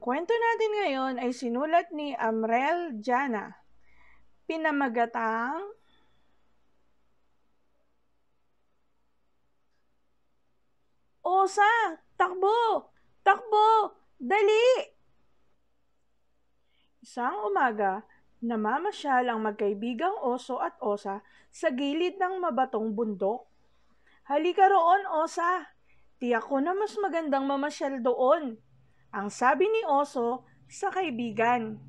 Ang kwento natin ngayon ay sinulat ni Amrel Jana. Pinamagatang Osa! Takbo! Takbo! Dali! Isang umaga, namamasyal ang magkaibigang oso at osa sa gilid ng mabatong bundok. Halika roon, osa! Tiyak ko na mas magandang mamasyal doon ang sabi ni Oso sa kaibigan.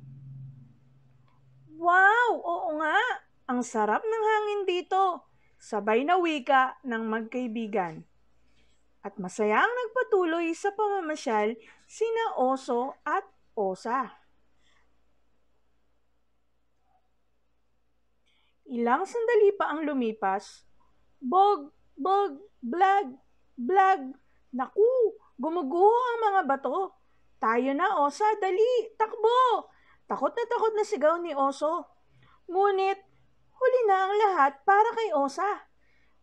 Wow! Oo nga! Ang sarap ng hangin dito! Sabay na wika ng magkaibigan. At masaya ang nagpatuloy sa pamamasyal sina Oso at Osa. Ilang sandali pa ang lumipas. Bog, bog, blag, blag. Naku, gumuguho ang mga bato. Tayo na, Osa, oh. dali, takbo! Takot na takot na sigaw ni Oso. Ngunit, huli na ang lahat para kay Osa.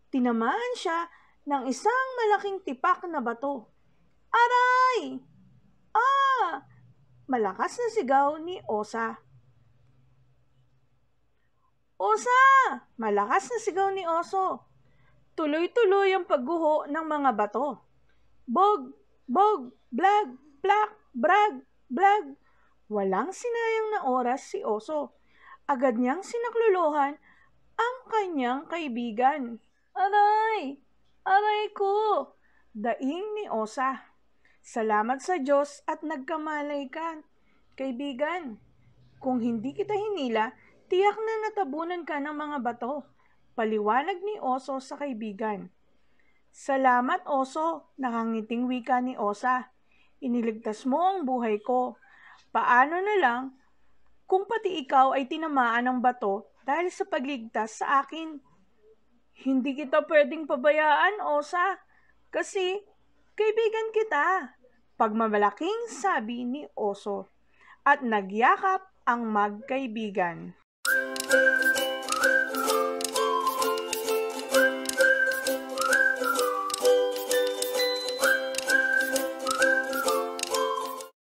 Tinamaan siya ng isang malaking tipak na bato. Aray! Ah! Malakas na sigaw ni Osa. Osa! Malakas na sigaw ni Oso. Tuloy-tuloy ang pagguho ng mga bato. Bog, bog, blag, black, Brag! Brag! Walang sinayang na oras si Oso. Agad niyang sinakluluhan ang kanyang kaibigan. Aray! Aray ko! Daing ni Osa. Salamat sa Diyos at nagkamalay ka, kaibigan. Kung hindi kita hinila, tiyak na natabunan ka ng mga bato. Paliwanag ni Oso sa kaibigan. Salamat, Oso, nakangiting wika ni Osa. Iniligtas mo ang buhay ko. Paano na lang kung pati ikaw ay tinamaan ng bato dahil sa pagligtas sa akin? Hindi kita pwedeng pabayaan, Osa, kasi kaibigan kita. Pagmamalaking sabi ni Oso at nagyakap ang magkaibigan.